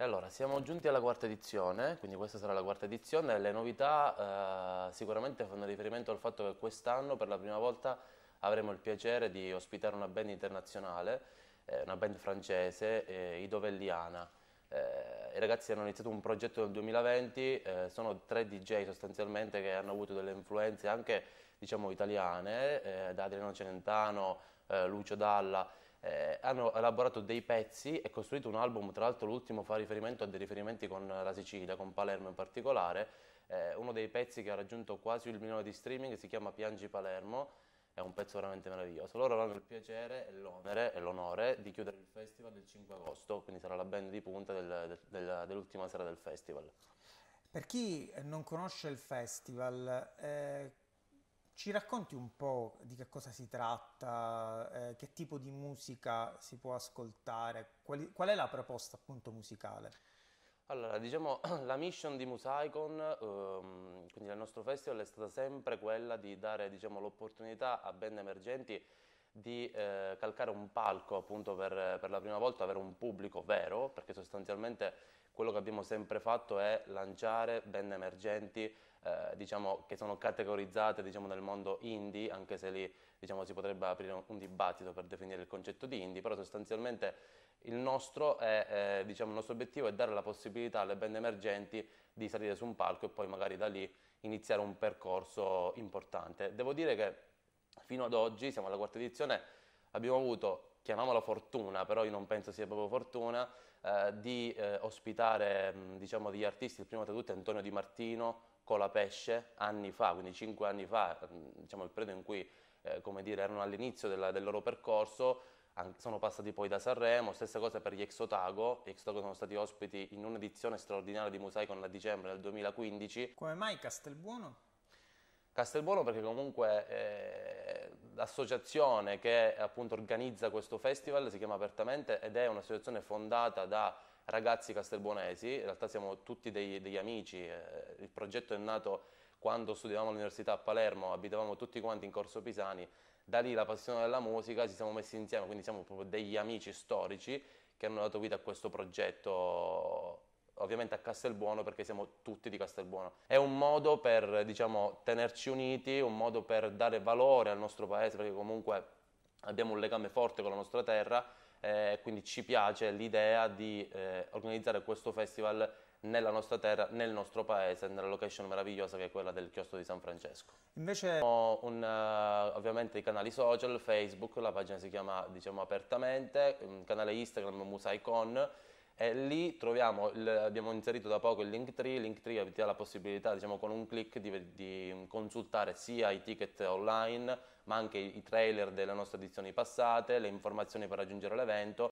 E allora, siamo giunti alla quarta edizione, quindi questa sarà la quarta edizione. Le novità eh, sicuramente fanno riferimento al fatto che quest'anno per la prima volta avremo il piacere di ospitare una band internazionale, eh, una band francese, eh, Idovelliana. Eh, I ragazzi hanno iniziato un progetto nel 2020, eh, sono tre DJ sostanzialmente che hanno avuto delle influenze anche diciamo italiane, eh, da Adriano Celentano, Lucio Dalla eh, hanno elaborato dei pezzi e costruito un album, tra l'altro l'ultimo fa riferimento a dei riferimenti con eh, la Sicilia, con Palermo in particolare, eh, uno dei pezzi che ha raggiunto quasi il milione di streaming si chiama Piangi Palermo, è un pezzo veramente meraviglioso. Loro hanno il piacere e l'onere e l'onore di chiudere il festival il 5 agosto, quindi sarà la band di punta del, del, dell'ultima sera del festival. Per chi non conosce il festival, eh, ci racconti un po' di che cosa si tratta, eh, che tipo di musica si può ascoltare, quali, qual è la proposta appunto musicale? Allora, diciamo, la mission di Musaicon, ehm, quindi del nostro festival, è stata sempre quella di dare diciamo, l'opportunità a band emergenti di eh, calcare un palco appunto per, per, la prima volta, avere un pubblico vero, perché sostanzialmente quello che abbiamo sempre fatto è lanciare band emergenti, eh, diciamo, che sono categorizzate diciamo, nel mondo indie, anche se lì diciamo, si potrebbe aprire un, un dibattito per definire il concetto di indie, però sostanzialmente il nostro, è, eh, diciamo, il nostro obiettivo è dare la possibilità alle band emergenti di salire su un palco e poi magari da lì iniziare un percorso importante. Devo dire che fino ad oggi, siamo alla quarta edizione, abbiamo avuto, chiamiamola fortuna, però io non penso sia proprio fortuna, eh, di eh, ospitare mh, mm, diciamo, degli artisti, il primo tra tutti Antonio Di Martino, Colapesce, anni fa, quindi cinque anni fa, mm, diciamo il periodo in cui eh, come dire, erano all'inizio del loro percorso, sono passati poi da Sanremo, stessa cosa per gli Exotago, gli Exotago sono stati ospiti in un'edizione straordinaria di Musaicon a dicembre del 2015. Come mai Castelbuono? Castelbuono perché comunque eh, l'associazione che appunto organizza questo festival si chiama Apertamente ed è un'associazione fondata da ragazzi castelbonesi, in realtà siamo tutti dei, degli amici, eh, il progetto è nato quando studiavamo all'università a Palermo, abitavamo tutti quanti in Corso Pisani, da lì la passione della musica, ci siamo messi insieme, quindi siamo proprio degli amici storici che hanno dato vita a questo progetto ovviamente a Castelbuono perché siamo tutti di Castelbuono. È un modo per diciamo, tenerci uniti, un modo per dare valore al nostro paese perché comunque abbiamo un legame forte con la nostra terra eh, quindi ci piace l'idea di eh, organizzare questo festival nella nostra terra, nel nostro paese, nella location meravigliosa che è quella del chiostro di San Francesco. Invece ho un, uh, ovviamente i canali social, Facebook, la pagina si chiama diciamo apertamente, il canale Instagram Musaicon e lì troviamo, il, abbiamo inserito da poco il Linktree, Linktree ti dà la possibilità diciamo, con un clic di, di, consultare sia i ticket online ma anche i trailer delle nostre edizioni passate, le informazioni per raggiungere l'evento